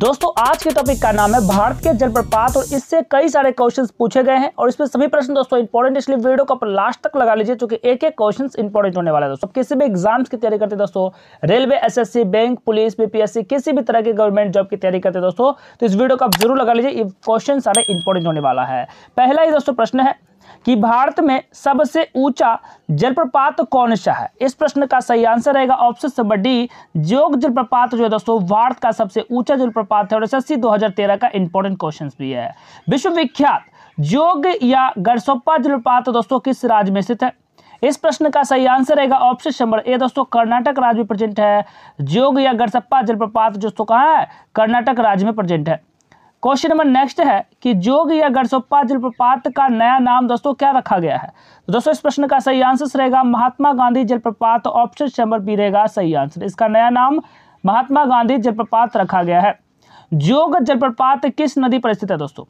दोस्तों आज के टॉपिक का नाम है भारत के जलप्रपात और इससे कई सारे क्वेश्चंस पूछे गए हैं और इसमें सभी प्रश्न दोस्तों इंपॉर्टेंट इसलिए वीडियो को लास्ट तक लगा लीजिए क्योंकि एक एक क्वेश्चन इंपॉर्टेंट होने वाला है दोस्तों किसी भी एग्जाम्स की तैयारी करते दोस्तों railway S bank police BPSC किसी भी तरह की गवर्नमेंट जॉब की तैयारी करते दोस्तों तो इस वीडियो को आप जरूर लगा लीजिए क्वेश्चन सारे इंपॉर्टेंट होने वाला है पहला ही दोस्तों प्रश्न है कि भारत में सबसे ऊंचा जलप्रपात कौन सा है इस प्रश्न का सही आंसर रहेगा ऑप्शन नंबर डी जोग जलप्रपात जो है दोस्तों भारत का सबसे ऊंचा जलप्रपात है और एस 2013 का इंपॉर्टेंट क्वेश्चन भी है विश्वविख्यात जोग या गरसोप्पा जलप्रपात दोस्तों किस राज्य में स्थित है इस प्रश्न का सही आंसर रहेगा ऑप्शन नंबर ए दोस्तों कर्नाटक राज्य में प्रेजेंट है जोग या गरसप्पा जलप्रपात दोस्तों कहा है कर्नाटक राज्य में प्रेजेंट है क्वेश्चन नंबर नेक्स्ट है कि जोग या गढ़सोपा जलप्रपात का नया नाम दोस्तों क्या रखा गया है तो दोस्तों इस प्रश्न का सही आंसर रहेगा महात्मा गांधी जलप्रपात ऑप्शन नंबर बी रहेगा सही आंसर इसका नया नाम महात्मा गांधी जलप्रपात रखा गया है जोग जलप्रपात किस नदी पर स्थित है दोस्तों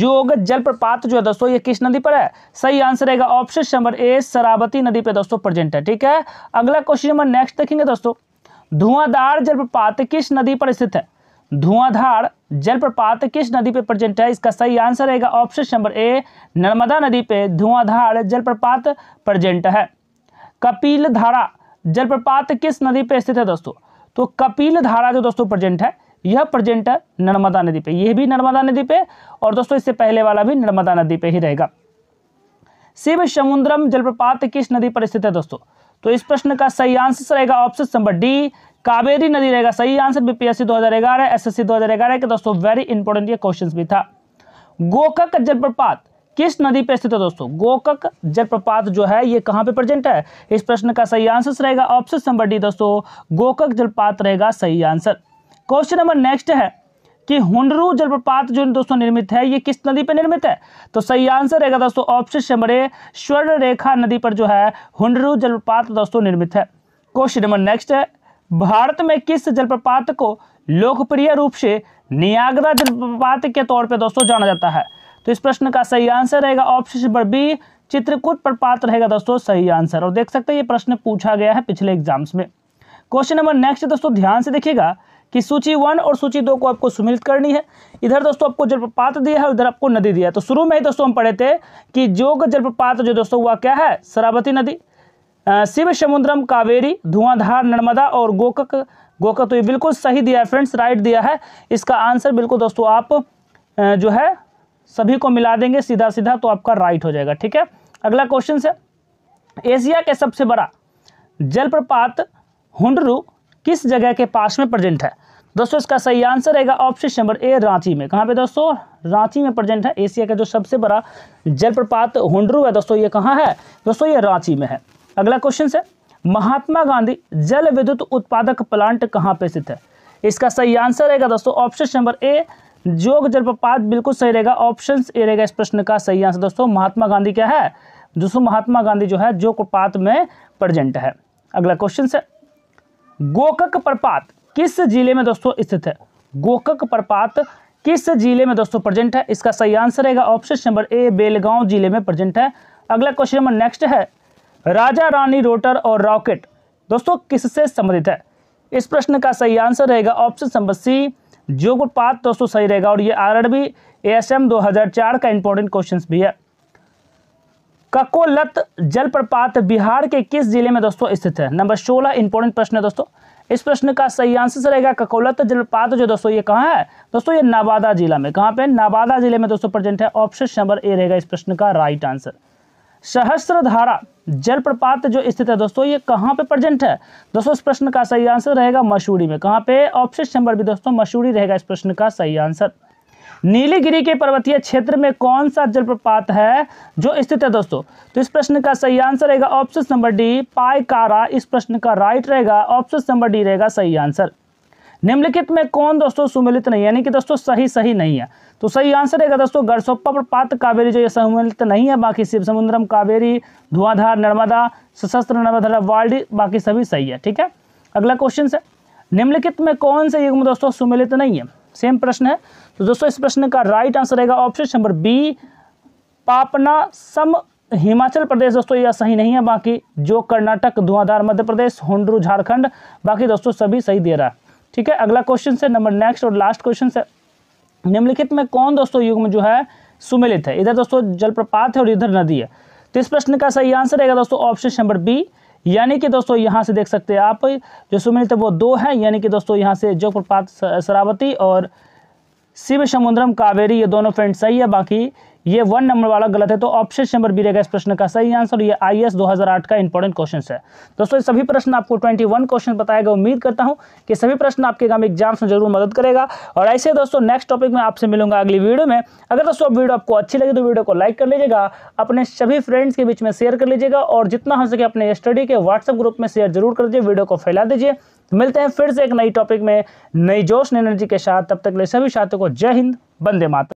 जोग जलप्रपात जो है दोस्तों ये किस नदी पर है सही आंसर रहेगा ऑप्शन नंबर ए शरावती नदी पर दोस्तों प्रेजेंट है ठीक है अगला क्वेश्चन नंबर नेक्स्ट देखेंगे दोस्तों धुआंधार जलप्रपात किस नदी पर स्थित है धुआंधार जलप्रपात किस नदी पे प्रेजेंट है इसका सही आंसर रहेगा ऑप्शन नंबर ए नर्मदा नदी पे धुआंधार जलप्रपात प्रेजेंट है कपिल धारा जलप्रपात किस नदी पे स्थित है दोस्तों तो कपिल धारा जो दोस्तों प्रेजेंट है यह प्रेजेंट है नर्मदा नदी पे यह भी नर्मदा नदी पे और दोस्तों इससे पहले वाला भी नर्मदा नदी पे ही रहेगा शिव समुद्रम जलप्रपात किस नदी पर स्थित है दोस्तों तो इस प्रश्न का सही आंसर रहेगा ऑप्शन नंबर डी कावेरी नदी रहेगा सही आंसर बीपीएससी दो हजार एस एस सी दो हजार ग्यारह दोस्तों वेरी इंपॉर्टेंट ये क्वेश्चन भी था गोकक जलप्रपात किस नदी पे स्थित है दोस्तों गोकक जलप्रपात जो है ये कहाँ पे प्रेजेंट है इस प्रश्न का सही आंसर रहेगा ऑप्शन नंबर डी दोस्तों गोकक जलपात रहेगा सही आंसर क्वेश्चन नंबर नेक्स्ट है कि हुंडरू जलप्रपात जो दोस्तों निर्मित है ये किस नदी पर निर्मित है तो सही आंसर रहेगा दोस्तों ऑप्शन नंबर ए स्वर्ण रेखा नदी पर जो है हुंडरू जलप्रपात दोस्तों निर्मित है क्वेश्चन नंबर नेक्स्ट है भारत में किस जलप्रपात को लोकप्रिय रूप से नियाग्रा जलप्रपात के तौर पर दोस्तों जाना जाता है तो इस प्रश्न का सही आंसर रहेगा ऑप्शन नंबर बी चित्रकूट प्रपात रहेगा दोस्तों सही आंसर और देख सकते हैं ये प्रश्न पूछा गया है पिछले एग्जाम्स में क्वेश्चन नंबर नेक्स्ट दोस्तों ध्यान से देखिएगा कि सूची वन और सूची दो को आपको सुमिलित करनी है इधर दोस्तों आपको जलप्रपात दिया है उधर आपको नदी दिया है तो शुरू में ही दोस्तों हम पढ़े थे कि जोग जलप्रपात जो दोस्तों हुआ क्या है शराबती नदी शिव समुद्रम कावेरी धुआंधार नर्मदा और गोकक गोकक तो ये बिल्कुल सही दिया है फ्रेंड्स राइट दिया है इसका आंसर बिल्कुल दोस्तों आप जो है सभी को मिला देंगे सीधा सीधा तो आपका राइट हो जाएगा ठीक है अगला क्वेश्चन है एशिया के सबसे बड़ा जलप्रपात हुंडरू किस जगह के पास में प्रजेंट है दोस्तों इसका सही आंसर रहेगा ऑप्शन नंबर ए रांची में कहाँ पे दोस्तों रांची में प्रेजेंट है एशिया का जो सबसे बड़ा जलप्रपात हुंडरू है दोस्तों ये कहाँ है दोस्तों ये रांची में है अगला क्वेश्चन है महात्मा गांधी जल विद्युत उत्पादक प्लांट कहाँ पे स्थित है इसका सही आंसर रहेगा दोस्तों ऑप्शन नंबर ए जोग जलप्रपात बिल्कुल सही रहेगा ऑप्शन ए रहेगा इस प्रश्न का सही आंसर दोस्तों महात्मा गांधी क्या है दोस्तों महात्मा गांधी जो है जोग प्रपात में प्रजेंट है अगला क्वेश्चन है गोकक प्रपात किस जिले में दोस्तों स्थित है गोकक प्रपात किस जिले में दोस्तों प्रेजेंट है इसका सही आंसर रहेगा ऑप्शन नंबर ए बेलगांव जिले में प्रेजेंट है अगला क्वेश्चन नंबर नेक्स्ट है राजा रानी रोटर और रॉकेट दोस्तों किससे संबंधित है इस प्रश्न का सही आंसर रहेगा ऑप्शन नंबर सी जोगपात दोस्तों सही रहेगा और ये R R B S M दो हजार चार का इंपॉर्टेंट क्वेश्चन भी है ककोलत जलप्रपात बिहार के किस जिले में दोस्तों स्थित है नंबर सोलह इंपॉर्टेंट प्रश्न है दोस्तों इस प्रश्न का सही आंसर रहेगा ककोलत जलपात जो दोस्तों ये कहाँ है दोस्तों ये नवादा जिला में कहाँ पे नवादा जिले में दोस्तों प्रेजेंट है ऑप्शन नंबर ए रहेगा इस प्रश्न का राइट आंसर सहस्त्रधारा जलप्रपात जो स्थित है दोस्तों ये कहाँ पे प्रेजेंट है दोस्तों इस प्रश्न का सही आंसर रहेगा मसूरी में कहाँ पे ऑप्शन नंबर भी दोस्तों मसूरी रहेगा इस प्रश्न का सही आंसर नीलीगिरी के पर्वतीय क्षेत्र में कौन सा जलप्रपात है जो स्थित है दोस्तों तो इस प्रश्न का सही आंसर रहेगा ऑप्शन नंबर डी पायकारा इस प्रश्न का राइट रहेगा ऑप्शन नंबर डी रहेगा सही आंसर निम्नलिखित में कौन दोस्तों सुमिलित नहीं यानी कि दोस्तों सही सही नहीं है तो सही आंसर रहेगा दोस्तों गढ़सोप्पा पात कावेरी जो ये सम्मिलित नहीं है बाकी शिव समुद्रम कावेरी धुआंधार नर्मदा सशस्त्र नर्मदा वाल्ड बाकी सभी सही है ठीक है अगला क्वेश्चन से निम्नलिखित में कौन से युग्म दोस्तों सुमिलित नहीं है सेम प्रश्न है तो दोस्तों इस प्रश्न का राइट आंसर रहेगा ऑप्शन नंबर बी पापना सम हिमाचल प्रदेश दोस्तों यह सही नहीं है बाकी जो कर्नाटक धुआंधार मध्य प्रदेश होंडरू झारखंड बाकी दोस्तों सभी सही दे रहा है ठीक है अगला क्वेश्चन से नंबर नेक्स्ट और लास्ट क्वेश्चन से निम्नलिखित में कौन दोस्तों युग में जो है सुमिलित है इधर दोस्तों जलप्रपात है और इधर नदी है तो इस प्रश्न का सही आंसर रहेगा दोस्तों ऑप्शन नंबर बी यानी कि दोस्तों यहाँ से देख सकते हैं आप जो सुमिलित है वो दो है यानी कि दोस्तों यहाँ से जलप्रपात शरावती और शिव समुद्रम कावेरी ये दोनों फ्रेंड सही है बाकी ये वन नंबर वाला गलत है तो ऑप्शन नंबर बी रहेगा इस प्रश्न का सही आंसर ये आई एस का इंपॉर्टेंट क्वेश्चन है दोस्तों सभी प्रश्न आपको ट्वेंटी क्वेश्चन बताएगा उम्मीद करता हूँ कि सभी प्रश्न आपके काम एग्जाम में जरूर मदद करेगा और ऐसे दोस्तों नेक्स्ट टॉपिक में आपसे मिलूंगा अगली वीडियो में अगर दोस्तों वीडियो आपको अच्छी लगी तो वीडियो को लाइक कर लीजिएगा अपने सभी फ्रेंड्स के बीच में शेयर कर लीजिएगा और जितना हो सके अपने स्टडी के व्हाट्सअप ग्रुप में शेयर जरूर कर दीजिए वीडियो को फैला दीजिए मिलते हैं फिर से एक नई टॉपिक में नई जोश एनर्जी के साथ तब तक ले सभी छात्रों को जय हिंद बंदे माता